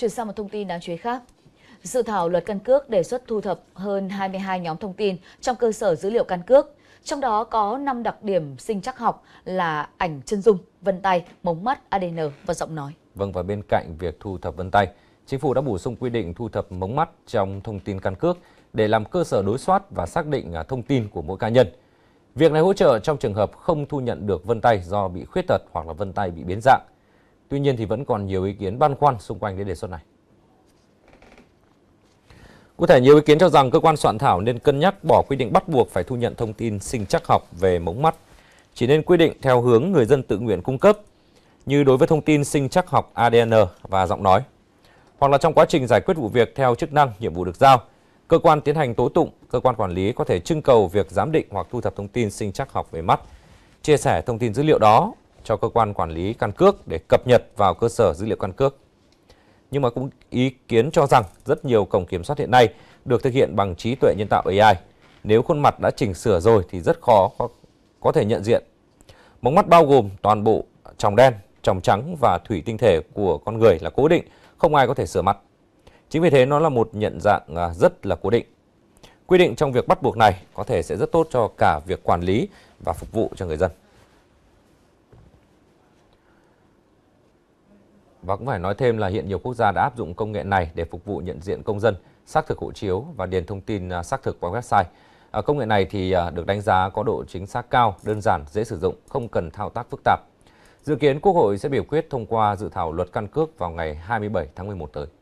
Chuyển sang một thông tin đáng chú ý khác. Dự thảo luật căn cước đề xuất thu thập hơn 22 nhóm thông tin trong cơ sở dữ liệu căn cước, trong đó có 5 đặc điểm sinh chắc học là ảnh chân dung, vân tay, mống mắt, ADN và giọng nói. Vâng và bên cạnh việc thu thập vân tay, chính phủ đã bổ sung quy định thu thập mống mắt trong thông tin căn cước để làm cơ sở đối soát và xác định à, thông tin của mỗi cá nhân. Việc này hỗ trợ trong trường hợp không thu nhận được vân tay do bị khuyết tật hoặc là vân tay bị biến dạng. Tuy nhiên thì vẫn còn nhiều ý kiến băn khoăn xung quanh cái đề xuất này. Cụ thể nhiều ý kiến cho rằng cơ quan soạn thảo nên cân nhắc bỏ quy định bắt buộc phải thu nhận thông tin sinh chắc học về mống mắt, chỉ nên quy định theo hướng người dân tự nguyện cung cấp như đối với thông tin sinh chắc học ADN và giọng nói. Hoặc là trong quá trình giải quyết vụ việc theo chức năng, nhiệm vụ được giao, cơ quan tiến hành tố tụng, cơ quan quản lý có thể trưng cầu việc giám định hoặc thu thập thông tin sinh chắc học về mắt, chia sẻ thông tin dữ liệu đó cho cơ quan quản lý căn cước để cập nhật vào cơ sở dữ liệu căn cước. Nhưng mà cũng ý kiến cho rằng rất nhiều cổng kiểm soát hiện nay được thực hiện bằng trí tuệ nhân tạo AI. Nếu khuôn mặt đã chỉnh sửa rồi thì rất khó có, thể nhận diện. Mống mắt bao gồm toàn bộ tròng đen, tròng trắng và thủy tinh thể của con người là cố định, không ai có thể sửa mặt. Chính vì thế nó là một nhận dạng à, rất là cố định. Quy định trong việc bắt buộc này có thể sẽ rất tốt cho cả việc quản lý và phục vụ cho người dân. Và cũng phải nói thêm là hiện nhiều quốc gia đã áp dụng công nghệ này để phục vụ nhận diện công dân, xác thực hộ chiếu và điền thông tin à, xác thực qua website. À, công nghệ này thì à, được đánh giá có độ chính xác cao, đơn giản, dễ sử dụng, không cần thao tác phức tạp. Dự kiến Quốc hội sẽ biểu quyết thông qua dự thảo luật căn cước vào ngày 27 tháng 11 tới.